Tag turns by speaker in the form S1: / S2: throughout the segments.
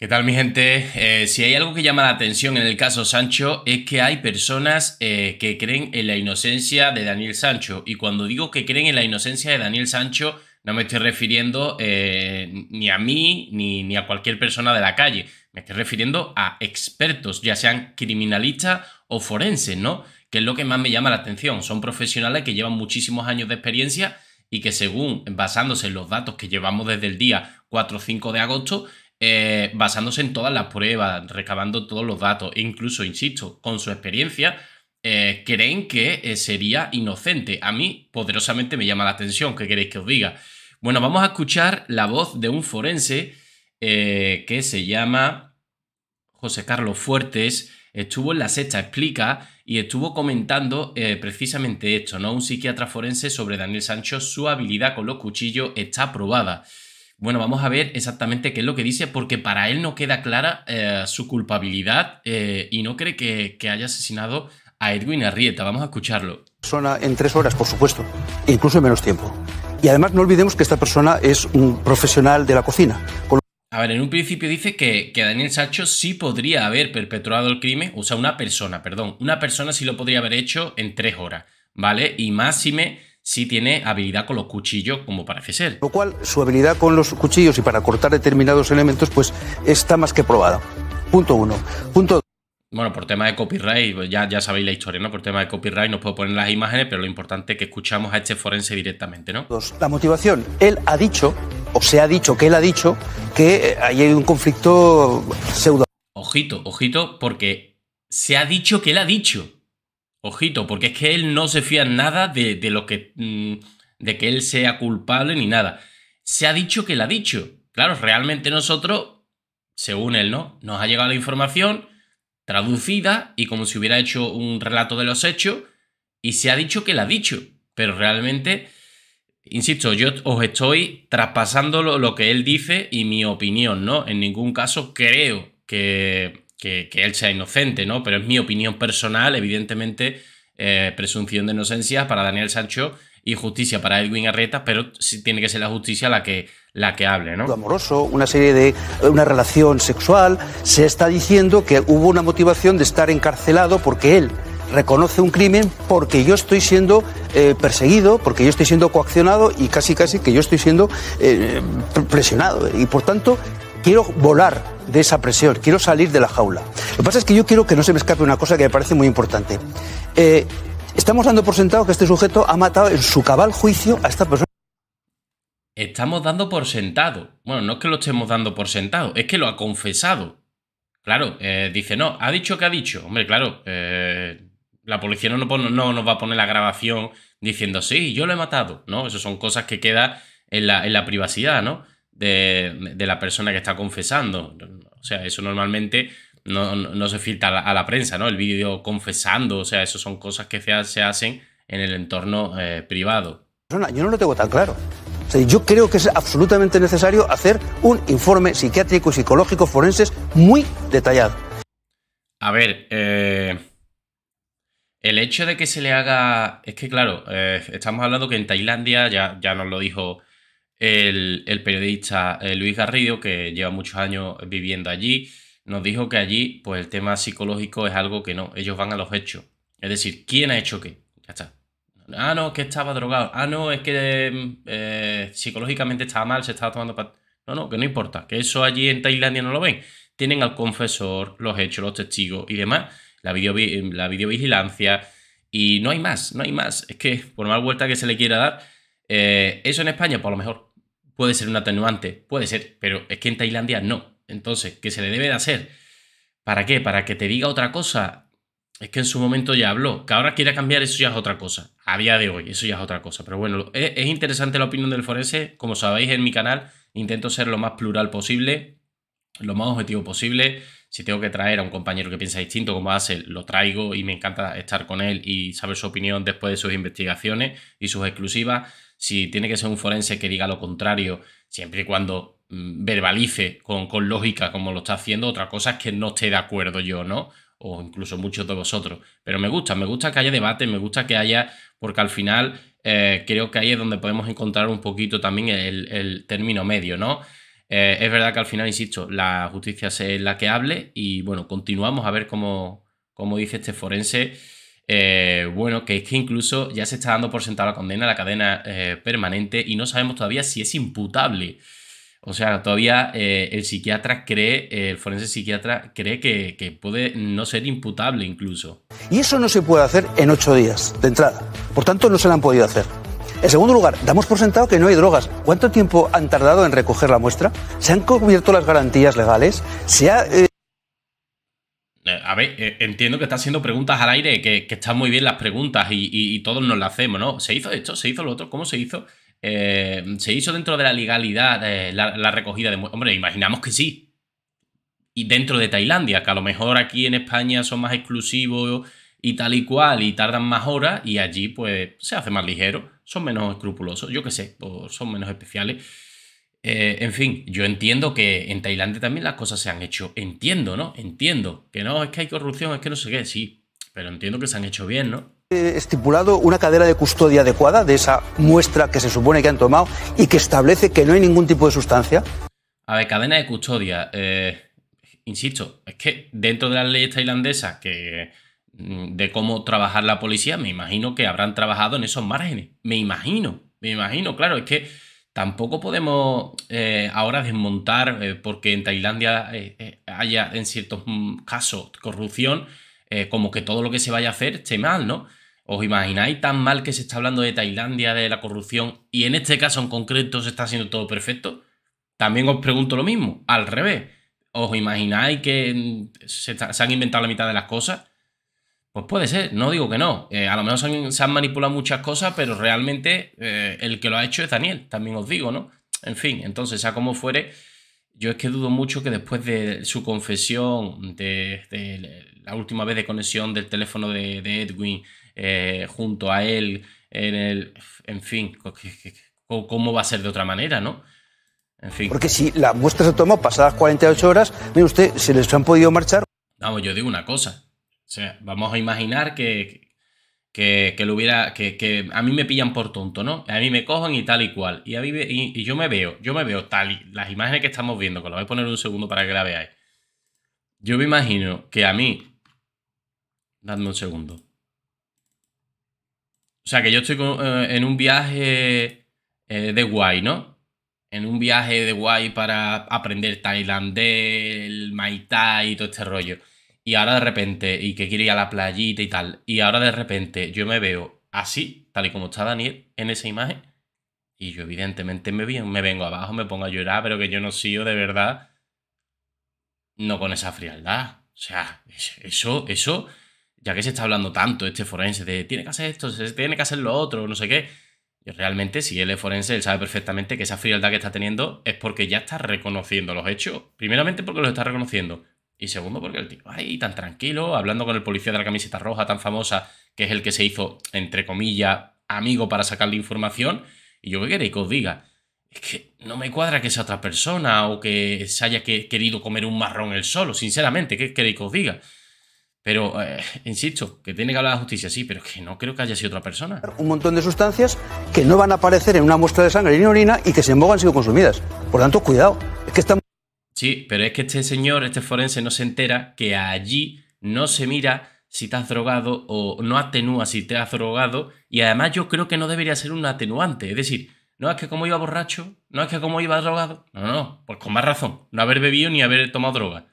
S1: ¿Qué tal mi gente? Eh, si hay algo que llama la atención en el caso Sancho es que hay personas eh, que creen en la inocencia de Daniel Sancho. Y cuando digo que creen en la inocencia de Daniel Sancho, no me estoy refiriendo eh, ni a mí ni, ni, a cualquier persona de la calle. Me estoy refiriendo a expertos, ya sean criminalistas o forenses, ¿no? Que es lo que más me llama la atención. Son profesionales que llevan muchísimos años de experiencia y que según, basándose en los datos que llevamos desde el día 4 o 5 de agosto, eh, basándose en todas las pruebas, recabando todos los datos, e incluso, insisto, con su experiencia, eh, creen que eh, sería inocente. A mí poderosamente me llama la atención, ¿qué queréis que os diga? Bueno, vamos a escuchar la voz de un forense que se llama José Carlos Fuertes, estuvo en la sexta explica y estuvo comentando precisamente esto, ¿no? Un psiquiatra forense sobre Daniel Sancho, su habilidad con los cuchillos está probada. Bueno, vamos a ver exactamente qué es lo que dice, porque para él no queda clara eh, su culpabilidad eh, y no cree que, haya asesinado a Edwin Arrieta. Vamos a escucharlo.
S2: Persona en tres horas, por supuesto, incluso en menos tiempo. Y además no olvidemos que esta persona es un profesional de la cocina.
S1: A ver, en un principio dice que, que, Daniel sacho sí podría haber perpetrado el crimen, o sea, una persona, perdón, una persona sí lo podría haber hecho en tres horas, ¿vale? Y máxime sí tiene habilidad con los cuchillos, como parece ser.
S2: Lo cual, su habilidad con los cuchillos y para cortar determinados elementos, pues está más que probada. Punto uno. Punto dos.
S1: Bueno, por tema de copyright, pues ya, ya sabéis la historia, ¿no? Por tema de copyright no puedo poner las imágenes, pero lo importante es que escuchamos a este forense directamente, ¿no?
S2: La motivación, él ha dicho, o se ha dicho que él ha dicho, que eh, ahí hay un conflicto pseudo.
S1: Ojito, ojito, porque se ha dicho que él ha dicho. Ojito, porque es que él no se fía en nada de, lo que. Mm, de que él sea culpable ni nada. Se ha dicho que la ha dicho. Claro, realmente nosotros, según él, ¿no? Nos ha llegado la información traducida y como si hubiera hecho un relato de los hechos y se ha dicho que la ha dicho. Pero realmente, insisto, yo os estoy traspasando lo que él dice y mi opinión, ¿no? En ningún caso creo que que, él sea inocente, ¿no? Pero es mi opinión personal, evidentemente, eh, presunción de inocencia para Daniel Sancho y justicia para Edwin Arrieta, pero sí tiene que ser la justicia la que, la que hable, ¿no?
S2: Amoroso, una serie de una relación sexual, se está diciendo que hubo una motivación de estar encarcelado porque él reconoce un crimen porque yo estoy siendo eh, perseguido, porque yo estoy siendo coaccionado y casi casi que yo estoy siendo eh, presionado y por tanto quiero volar de esa presión, quiero salir de la jaula. Lo que pasa es que yo quiero que no se me escape una cosa que me parece muy importante. Eh, estamos dando por sentado que este sujeto ha matado en su cabal juicio a esta persona.
S1: Estamos dando por sentado. Bueno, no es que lo estemos dando por sentado, es que lo ha confesado. Claro, eh, dice, no, ha dicho que ha dicho. Hombre, claro, eh, la policía no, nos no nos va a poner la grabación diciendo, sí, yo lo he matado. No, eso son cosas que quedan en la, en la privacidad, ¿no? de, la persona que está confesando. O sea, eso normalmente no, se filtra a la, prensa, ¿no? El vídeo confesando, o sea, eso son cosas que se, hacen en el entorno eh, privado.
S2: Yo no lo tengo tan claro. O yo creo que es absolutamente necesario hacer un informe psiquiátrico y psicológico forenses muy detallado.
S1: A ver, eh, el hecho de que se le haga... Es que claro, eh, estamos hablando que en Tailandia, ya, ya nos lo dijo el, periodista eh, Luis Garrido, que lleva muchos años viviendo allí, nos dijo que allí pues el tema psicológico es algo que no, ellos van a los hechos. Es decir, ¿quién ha hecho qué? Ya está. Ah, no, que estaba drogado. Ah, no, es que mm, eh, psicológicamente estaba mal, se estaba tomando... No, no, que no importa, que eso allí en Tailandia no lo ven. Tienen al confesor, los hechos, los testigos y demás, la, mm, la videovigilancia y no hay más, no hay más. Es que por más vuelta que se le quiera dar, eh, eso en España, por pues, lo mejor Puede ser un atenuante, puede ser, pero es que en Tailandia no. Entonces, ¿qué se le debe de hacer? ¿Para qué? ¿Para que te diga otra cosa? Es que en su momento ya habló. Que ahora quiera cambiar, eso ya es otra cosa. A día de hoy, eso ya es otra cosa. Pero bueno, es, interesante la opinión del forense. Como sabéis en mi canal, intento ser lo más plural posible, lo más objetivo posible. Si tengo que traer a un compañero que piensa distinto como hace, lo traigo y me encanta estar con él y saber su opinión después de sus investigaciones y sus exclusivas si tiene que ser un forense que diga lo contrario, siempre y cuando mm, verbalice con, lógica como lo está haciendo, otra cosa es que no esté de acuerdo yo, ¿no? O incluso muchos de vosotros. Pero me gusta, me gusta que haya debate, me gusta que haya, porque al final eh, creo que ahí es donde podemos encontrar un poquito también el, término medio, ¿no? Eh, es verdad que al final, insisto, la justicia es la que hable y bueno, continuamos a ver cómo, cómo dice este forense. Eh, bueno, que es que incluso ya se está dando por sentado la condena, la cadena eh, permanente, y no sabemos todavía si es imputable. O sea, todavía eh, el psiquiatra cree, el forense psiquiatra cree que, puede no ser imputable incluso.
S2: Y eso no se puede hacer en ocho días de entrada. Por tanto, no se la han podido hacer. En segundo lugar, damos por sentado que no hay drogas. ¿Cuánto tiempo han tardado en recoger la muestra? ¿Se han cubierto las garantías legales? ¿Se ha
S1: a ver, eh, entiendo que está haciendo preguntas al aire, que, están muy bien las preguntas y, todos nos las hacemos, ¿no? ¿Se hizo esto? ¿Se hizo lo otro? ¿Cómo se hizo? Eh, ¿Se hizo dentro de la legalidad eh, la, recogida de Hombre, imaginamos que sí. Y dentro de Tailandia, que a lo mejor aquí en España son más exclusivos y tal y cual y tardan más horas y allí pues se hace más ligero, son menos escrupulosos, yo qué sé, son menos especiales. Eh, en fin, yo entiendo que en Tailandia también las cosas se han hecho. Entiendo, ¿no? Entiendo. Que no, es que hay corrupción, es que no sé qué, sí. Pero entiendo que se han hecho bien, ¿no?
S2: estipulado una cadena de custodia adecuada de esa muestra que se supone que han tomado y que establece que no hay ningún tipo de sustancia?
S1: A ver, cadena de custodia. Eh, insisto, es que dentro de las leyes tailandesas que mm, de cómo trabajar la policía, me imagino que habrán trabajado en esos márgenes. Me imagino, me imagino, claro, es que tampoco podemos eh, ahora desmontar eh, porque en Tailandia eh, haya en ciertos mm, casos corrupción, como que todo lo que se vaya a hacer esté mal, ¿no? ¿Os imagináis tan mal que se está hablando de Tailandia, de la corrupción, y en este caso en concreto se está haciendo todo perfecto? También os pregunto lo mismo, al revés. ¿Os imagináis que mm, se, se han inventado la mitad de las cosas? Pues puede ser, no digo que no. Eh, a lo menos se han, manipulado muchas cosas, pero realmente eh, el que lo ha hecho es Daniel, también os digo, ¿no? En fin, entonces, sea como fuere, yo es que dudo mucho que después de su confesión, de, la última vez de conexión del teléfono de, Edwin eh, junto a él, en el. En fin, pues, ¿cómo va a ser de otra manera, no? En
S2: fin. Porque si la muestra se tomó pasadas 48 horas, mire usted, se les han podido marchar.
S1: Vamos, yo digo una cosa o sea, vamos a imaginar que, lo hubiera. Que, a mí me pillan por tonto, ¿no? A mí me cojan y tal y cual. Y, yo me veo, yo me veo tal y las imágenes que estamos viendo, que lo voy a poner un segundo para que la veáis. Yo me imagino que a mí. Dadme un segundo. O sea, que yo estoy eh, en un viaje eh, de guay, ¿no? En un viaje de guay para aprender tailandés, maitai y todo este rollo y ahora de repente, y que quiere ir a la playita y tal, y ahora de repente yo me veo así, tal y como está Daniel en esa imagen, y yo evidentemente me, me vengo abajo, me pongo a llorar, pero que yo no sigo de verdad, no con esa frialdad. O sea, eso, eso, ya que se está hablando tanto este forense de tiene que hacer esto, tiene que hacer lo otro, no sé qué. Y realmente, si él es forense, él sabe perfectamente que esa frialdad que está teniendo es porque ya está reconociendo los hechos. Primeramente porque los está reconociendo. Y segundo, porque el tío, ahí, tan tranquilo, hablando con el policía de la camiseta roja, tan famosa, que es el que se hizo, entre comillas, amigo para sacarle información. Y yo, ¿qué queréis que os diga? Es que no me cuadra que sea otra persona o que se haya querido comer un marrón él solo, sinceramente, ¿qué queréis que os diga? Pero, eh, insisto, que tiene que hablar la justicia, sí, pero que no creo que haya sido otra persona.
S2: Un montón de sustancias que no van a aparecer en una muestra de sangre ni orina y que sin embargo han sido consumidas. Por lo tanto, cuidado. Es que estamos...
S1: Sí, pero es que este señor, este forense, no se entera que allí no se mira si te has drogado o no atenúa si te has drogado. Y además yo creo que no debería ser un atenuante. Es decir, no es que como iba borracho, no es que como iba drogado. No, no, pues con más razón. No haber bebido ni haber tomado droga.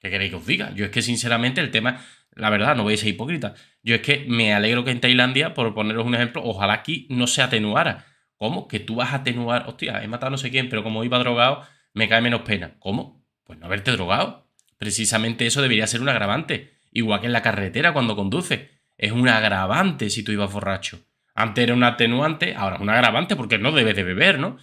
S1: ¿Qué queréis que os diga? Yo es que sinceramente el tema, la verdad, no voy a ser hipócrita. Yo es que me alegro que en Tailandia, por poneros un ejemplo, ojalá aquí no se atenuara. ¿Cómo? Que tú vas a atenuar, hostia, he matado a no sé quién, pero como iba drogado, me cae menos pena. ¿Cómo? Pues no haberte drogado. Precisamente eso debería ser un agravante. Igual que en la carretera cuando conduces. Es un agravante si tú ibas borracho. Antes era un atenuante, ahora un agravante porque no debes de beber, ¿no?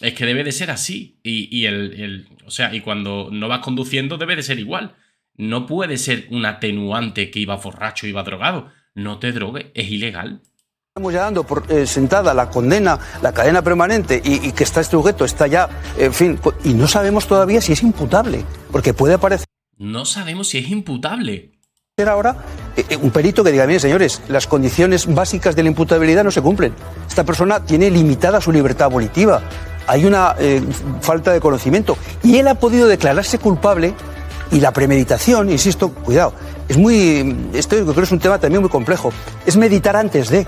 S1: Es que debe de ser así. Y, el, el, o sea, y cuando no vas conduciendo debe de ser igual. No puede ser un atenuante que iba borracho, iba drogado. No te drogues, es ilegal.
S2: Estamos ya dando por eh, sentada la condena, la cadena permanente y, que está este sujeto, está ya, en fin, y no sabemos todavía si es imputable, porque puede aparecer.
S1: No sabemos si es imputable.
S2: Ahora, eh, eh, un perito que diga, miren señores, las condiciones básicas de la imputabilidad no se cumplen. Esta persona tiene limitada su libertad volitiva, hay una falta de conocimiento y él ha podido declararse culpable y la premeditación, insisto, cuidado, es muy, esto creo que es un tema también muy complejo, es meditar antes de.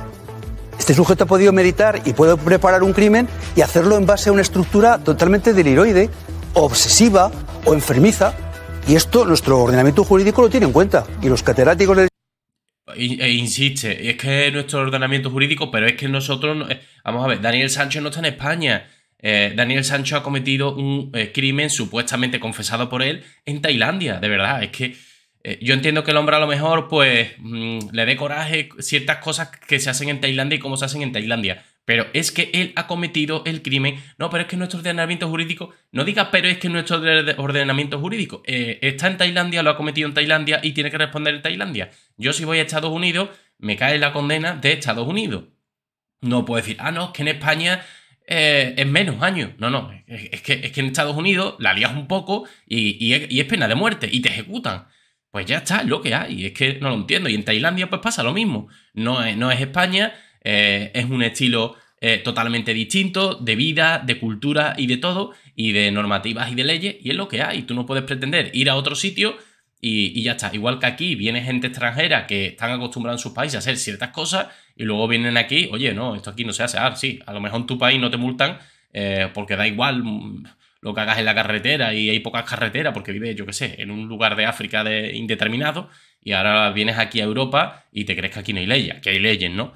S2: Este sujeto ha podido meditar y puede preparar un crimen y hacerlo en base a una estructura totalmente deliroide, obsesiva o enfermiza. Y esto nuestro ordenamiento jurídico lo tiene en cuenta. Y los catedráticos del
S1: e insiste, es que nuestro ordenamiento jurídico, pero es que nosotros, eh, vamos a ver, Daniel Sancho no está en España. Eh, Daniel Sancho ha cometido un eh, crimen supuestamente confesado por él en Tailandia, de verdad, es que eh, yo entiendo que el hombre a lo mejor pues mm, le dé coraje ciertas cosas que se hacen en Tailandia y cómo se hacen en Tailandia. Pero es que él ha cometido el crimen. No, pero es que nuestro ordenamiento jurídico. No diga, pero es que nuestro ordenamiento jurídico eh, está en Tailandia, lo ha cometido en Tailandia y tiene que responder en Tailandia. Yo, si voy a Estados Unidos, me cae la condena de Estados Unidos. No puedo decir, ah, no, es que en España eh, es menos años. No, no, es, que, es, que, en Estados Unidos la lías un poco y, es, pena de muerte y te ejecutan pues ya está, es lo que hay. Es que no lo entiendo. Y en Tailandia pues pasa lo mismo. No es, no es España, eh, es un estilo eh, totalmente distinto de vida, de cultura y de todo, y de normativas y de leyes, y es lo que hay. Tú no puedes pretender ir a otro sitio y, ya está. Igual que aquí viene gente extranjera que están acostumbrados en sus países a hacer ciertas cosas y luego vienen aquí, oye, no, esto aquí no se hace. Ah, sí, a lo mejor en tu país no te multan eh, porque da igual lo que hagas en la carretera y hay pocas carreteras porque vives, yo qué sé, en un lugar de África de indeterminado y ahora vienes aquí a Europa y te crees que aquí no hay leyes, que hay leyes, ¿no?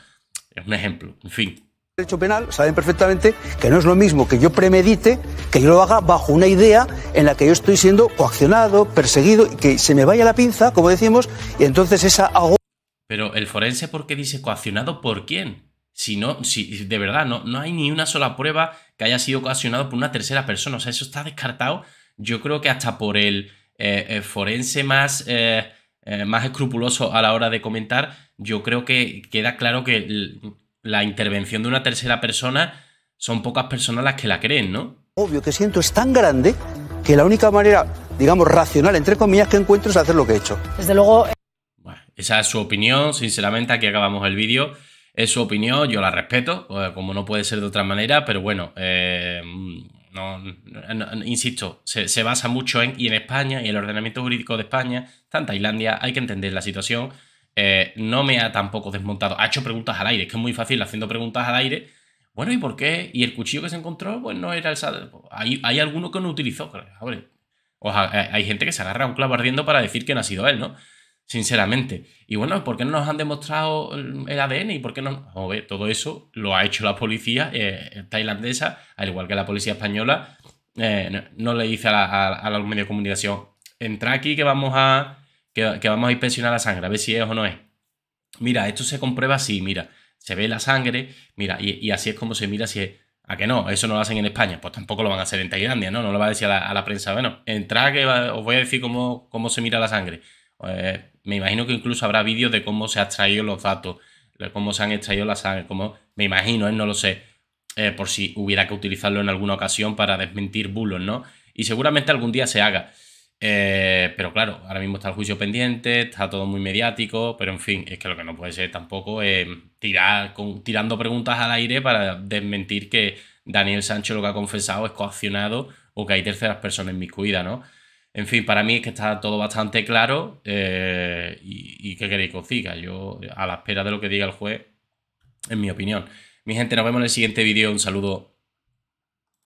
S1: Es un ejemplo, en fin.
S2: El derecho penal saben perfectamente que no es lo mismo que yo premedite, que yo lo haga bajo una idea en la que yo estoy siendo coaccionado, perseguido, y que se me vaya la pinza, como decimos, y entonces esa...
S1: Pero el forense, ¿por qué dice coaccionado? ¿Por quién? Si no, si de verdad no, no hay ni una sola prueba que haya sido ocasionado por una tercera persona. O sea, eso está descartado. Yo creo que hasta por el eh, eh, forense más, eh, más escrupuloso a la hora de comentar, yo creo que queda claro que la intervención de una tercera persona son pocas personas las que la creen, ¿no?
S2: Obvio que siento es tan grande que la única manera, digamos, racional, entre comillas, que encuentro es hacer lo que he hecho. Desde luego.
S1: Bueno, esa es su opinión, sinceramente, aquí acabamos el vídeo. Es su opinión, yo la respeto, eh, como no puede ser de otra manera, pero bueno, eh, no, insisto, se, basa mucho en, y en España, y el ordenamiento jurídico de España, está en Tailandia, hay que entender la situación. Eh, no me ha tampoco desmontado, ha hecho preguntas al aire, es que es muy fácil haciendo preguntas al aire. Bueno, ¿y por qué? Y el cuchillo que se encontró, pues no era el... Hay, hay alguno que no utilizó, o hay gente que se agarra un clavo ardiendo para decir que no ha sido él, ¿no? sinceramente. Y bueno, ¿por qué no nos han demostrado el ADN? ¿Y por qué no? Joder, todo eso lo ha hecho la policía eh, tailandesa, al igual que la policía española. Eh, no, le dice a, la, a, los medios de comunicación, entra aquí que vamos, a, que, vamos a inspeccionar la sangre, a ver si es o no es. Mira, esto se comprueba así, mira, se ve la sangre, mira, y, así es como se mira si es... ¿A que no? Eso no lo hacen en España. Pues tampoco lo van a hacer en Tailandia, ¿no? No lo va a decir a la, prensa. Bueno, entra que os voy a decir cómo, cómo se mira la sangre. Eh, me imagino que incluso habrá vídeos de cómo se han extraído los datos, de cómo se han extraído las... sangre, como me imagino, ¿eh? no lo sé, eh, por si hubiera que utilizarlo en alguna ocasión para desmentir bulos, ¿no? Y seguramente algún día se haga. pero claro, ahora mismo está el juicio pendiente, está todo muy mediático, pero en fin, es que lo que no puede ser tampoco es tirar con, tirando preguntas al aire para desmentir que Daniel Sancho lo que ha confesado es coaccionado o que hay terceras personas en cuida ¿no? En fin, para mí es que está todo bastante claro eh, y, que queréis que os diga. Yo, a la espera de lo que diga el juez, en mi opinión. Mi gente, nos vemos en el siguiente vídeo. Un saludo.